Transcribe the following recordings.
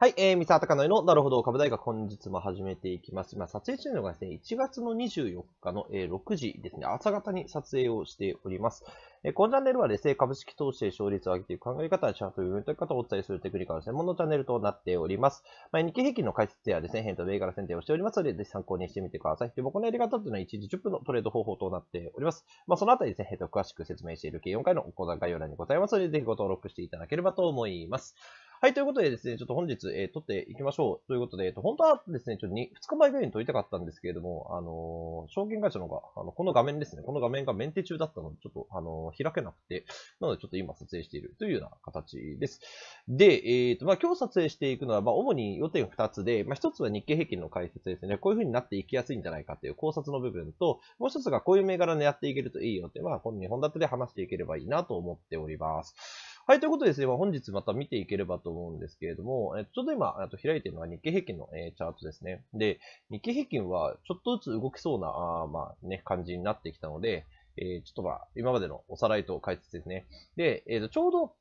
はい、えー、三沢隆則のなるほど株大学本日も始めていきます。今、撮影中のがですね、1月の24日の、えー、6時ですね、朝方に撮影をしております。えー、このチャンネルはですね、株式投資で勝率を上げていく考え方やチャートを読み解き方をお伝えするテクニカル専門のチャンネルとなっております。まあ、日経平均の解説やですね、変動銘柄選定をしておりますので、ぜひ参考にしてみてください。で、僕のやり方というのは1時10分のトレード方法となっております。まあ、そのあたりですね、と、詳しく説明している計4回の講座概要欄にございますので、ぜひご登録していただければと思います。はい、ということでですね、ちょっと本日、えー、撮っていきましょう。ということで、えっ、ー、と、本当はですね、ちょっと 2, 2日前ぐらいに撮りたかったんですけれども、あのー、証券会社の方が、あの、この画面ですね、この画面がメンテ中だったので、ちょっと、あの開けなくて、なのでちょっと今撮影しているというような形です。で、えっ、と、まあ、今日撮影していくのは、まあ、主に要点2つで、まあ、1つは日経平均の解説ですね、こういう風になっていきやすいんじゃないかっていう考察の部分と、もう1つがこういう銘柄狙っていけるといいよって、まあ、この2本立てで話していければいいなと思っております。はい、ということでですね、本日また見ていければと思うんですけれども、えちょうど今、と開いているのが日経平均の、えチャートですね。で、日経平均はちょっとずつ動きそうな、あまあね、感じになってきたので、えちょっとまあ、今までのおさらいと解説ですね。で、えー、とちょうど、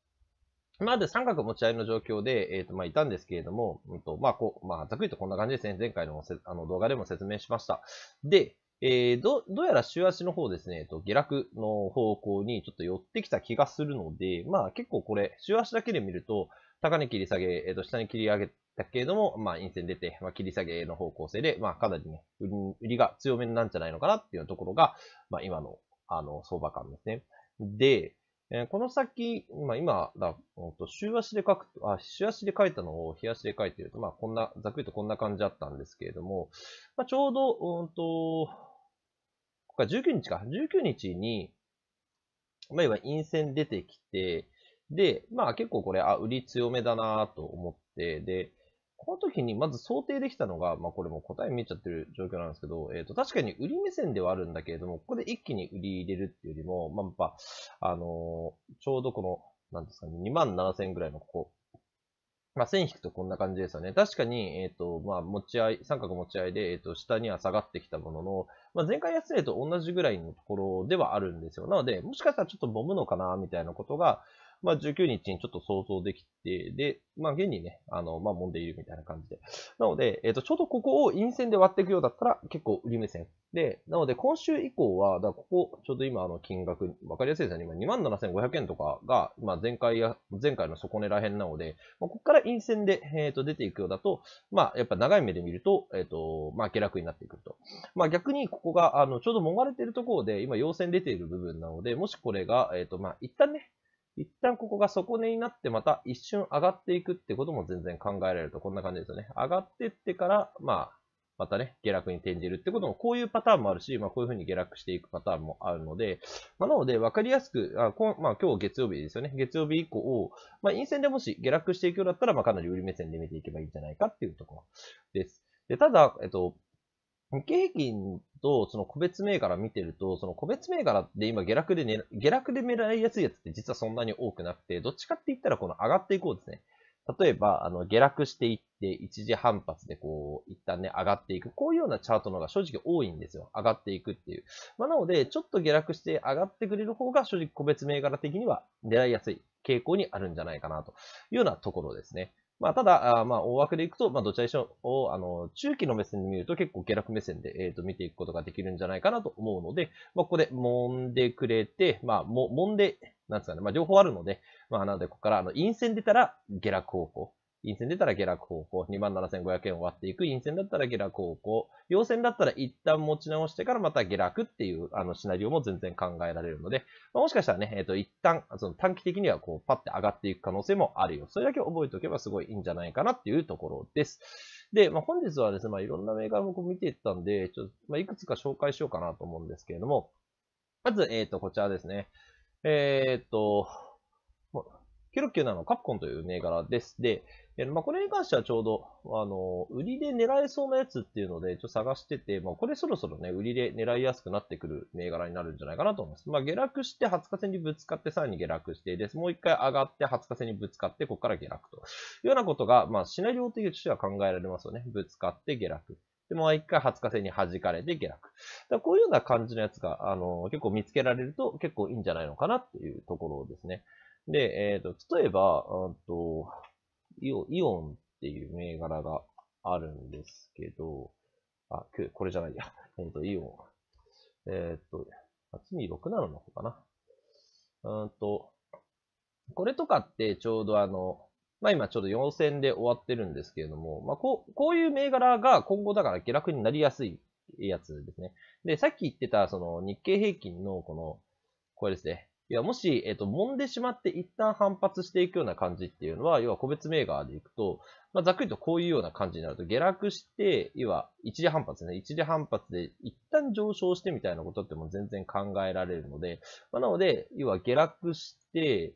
今まで三角持ち合いの状況で、えっ、ー、と、まあ、いたんですけれども、うんと、まあ、こう、まあ、ざっくりとこんな感じですね。前回のあの動画でも説明しました。で、えー、ど、どうやら週足の方ですね、えっと、下落の方向にちょっと寄ってきた気がするので、まあ結構これ、週足だけで見ると、高値切り下げ、えっと、下に切り上げたけれども、まあ陰線出て、まあ切り下げの方向性で、まあかなりね、売り売りが強めなんじゃないのかなっていうところが、まあ今の、あの、相場感ですね。で、えー、この先、まあ、今だ、週足で書くと、あ、週足で書いたのを日足で書いてると、まあ、こんな、ざっくりとこんな感じだったんですけれども、まあ、ちょうど、うんと、19日か。19日に、まあ、いわゆる陰線出てきて、で、まあ結構これ、あ、売り強めだなと思って、で、この時にまず想定できたのが、まあこれも答え見えちゃってる状況なんですけど、えっ、ー、と確かに売り目線ではあるんだけれども、ここで一気に売り入れるっていうよりも、まあやっぱ、あのー、ちょうどこの、なんですかね、2万7000円ぐらいのここ、まあ、線引くとこんな感じですよね。確かに、えっ、ー、と、まあ、持ち合い、三角持ち合いで、えっ、ー、と、下には下がってきたものの、まあ、前回安値と同じぐらいのところではあるんですよ。なので、もしかしたらちょっと揉むのかな、みたいなことが、まあ、19日にちょっと想像できて、で、まあ、現にね、あの、まあ、揉んでいるみたいな感じで。なので、えっ、ー、と、ちょうどここを陰線で割っていくようだったら結構売り目線。で、なので、今週以降は、だここ、ちょうど今、あの、金額、わかりやすいですね。今、27,500円とかが、まあ、前回や、前回の底値ら辺なので、まあ、ここから陰線で、えっ、ー、と、出ていくようだと、まあ、やっぱ長い目で見ると、えっ、ー、と、まあ、下落になってくると。まあ、逆に、ここが、あの、ちょうど揉がれているところで、今、陽線出ている部分なので、もしこれが、えっ、と、まあ、一旦ね、一旦ここが底根になってまた一瞬上がっていくってことも全然考えられるとこんな感じですよね。上がってってから、まあ、またね、下落に転じるってことも、こういうパターンもあるし、まあこういう風に下落していくパターンもあるので、まあなので分かりやすく、あこまあ今日月曜日ですよね。月曜日以降を、まあ陰線でもし下落していくようだったら、まあかなり売り目線で見ていけばいいんじゃないかっていうところです。で、ただ、えっと、日経平均とその個別銘柄見てると、その個別銘柄って今下落で、ね、下落で狙いやすいやつって実はそんなに多くなくて、どっちかって言ったらこの上がっていこうですね。例えば、あの、下落していって、一時反発でこう、一旦ね、上がっていく。こういうようなチャートの方が正直多いんですよ。上がっていくっていう。まあ、なので、ちょっと下落して上がってくれる方が、正直個別銘柄的には狙いやすい傾向にあるんじゃないかな、というようなところですね。まあ、ただ、あまあ、大枠でいくと、まあ、どちらにしろ、あの、中期の目線で見ると結構下落目線で、えっ、ー、と、見ていくことができるんじゃないかなと思うので、まあ、ここで揉んでくれて、まあ、も、揉んで、なんつうかね、まあ、両方あるので、まあ、なので、ここから、あの、陰線出たら下落方向。陰線出たら下落方向、2万7500円を割っていく、陰線だったら下落方向、陽線だったら一旦持ち直してからまた下落っていうあのシナリオも全然考えられるので、まあ、もしかしたらね、えっ、ー、と、一旦、その短期的にはこう、パッて上がっていく可能性もあるよ。それだけ覚えておけばすごいいいんじゃないかなっていうところです。で、まあ、本日はですね、まあ、いろんな銘柄も見ていったんで、ちょまあ、いくつか紹介しようかなと思うんですけれども、まず、えっ、ー、と、こちらですね。えっ、ー、と、9 9 7のカプコンという銘柄です。で、えまあ、これに関してはちょうど、あの、売りで狙えそうなやつっていうので、ちょっと探してて、まあ、これそろそろね、売りで狙いやすくなってくる銘柄になるんじゃないかなと思います。まあ、下落して20日線にぶつかって、さらに下落して、です。もう一回上がって20日線にぶつかって、ここから下落というようなことが、まあ、シナリオというとしては考えられますよね。ぶつかって下落。で、もう一回20日線に弾かれて下落。だこういうような感じのやつが、あの、結構見つけられると結構いいんじゃないのかなっていうところですね。で、えっ、ー、と、例えば、うんとイオ、イオンっていう銘柄があるんですけど、あ、これじゃないや。えっ、ー、と、イオン。えっ、ー、と、8267の方かな。うんと、これとかってちょうどあの、まあ今ちょうど4戦で終わってるんですけれども、まあこう、こういう銘柄が今後だから下落になりやすいやつですね。で、さっき言ってたその日経平均のこの、これですね、いや、もし、えっ、ー、と、揉んでしまって一旦反発していくような感じっていうのは、要は個別銘柄でいくと、まあ、ざっくりとこういうような感じになると、下落して、要は一時反発ね、一時反発で一旦上昇してみたいなことっても全然考えられるので、まあ、なので、要は下落して、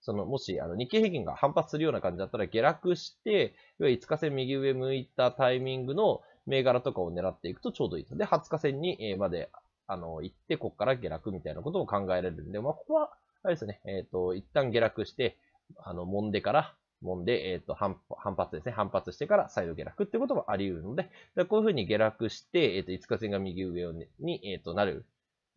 その、もし、あの、日経平均が反発するような感じだったら、下落して、要は5日線右上向いたタイミングの銘柄とかを狙っていくとちょうどいいので、20日線に、えまであの、行って、ここから下落みたいなことも考えられるんで、まあ、ここは、あれですね、えっ、ー、と、一旦下落して、あの、揉んでから、揉んで、えっ、ー、と反、反発ですね。反発してから再度下落ってこともあり得るので、でこういうふうに下落して、えっ、ー、と、5日線が右上に、えっ、と、なる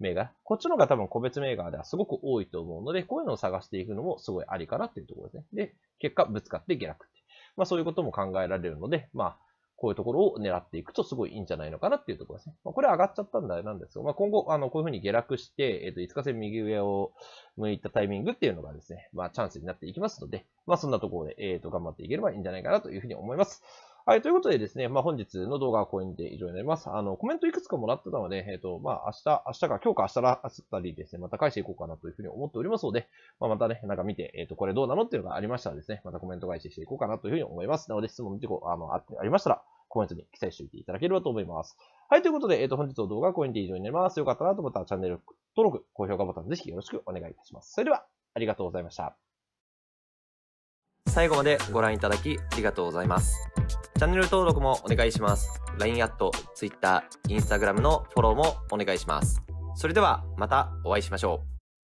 銘柄。こっちの方が多分個別銘柄ではすごく多いと思うので、こういうのを探していくのもすごいありかなっていうところですね。で、結果ぶつかって下落って。まあそういうことも考えられるので、まあ、こういうところを狙っていくとすごいいいんじゃないのかなっていうところですね。まあ、これ上がっちゃったんだなんですけど、まあ、今後、あの、こういうふうに下落して、えっ、ー、と、5日線右上を向いたタイミングっていうのがですね、まあ、チャンスになっていきますので、まあ、そんなところで、えっ、ー、と、頑張っていければいいんじゃないかなというふうに思います。はい、ということでですね、まあ、本日の動画はこれにて以上になります。あの、コメントいくつかもらってたので、えっ、ー、と、まあ、明日、明日か、今日か明日ら、明日りですね、また返していこうかなというふうに思っておりますので、まあ、またね、なんか見て、えっ、ー、と、これどうなのっていうのがありましたらですね、またコメント返ししていこうかなというふうに思います。なので、質問見てこう、あの、あありましたら、コメントに記載しておいていただければと思います。はい、ということで、えっ、ー、と、本日の動画はこれにて以上になります。よかったなと思ったらチャンネル登録、高評価ボタンぜひよろしくお願いいたします。それでは、ありがとうございました。最後までご覧いただきありがとうございます。チャンネル登録もお願いします。LINE アット、Twitter、Instagram のフォローもお願いします。それではまたお会いしましょう。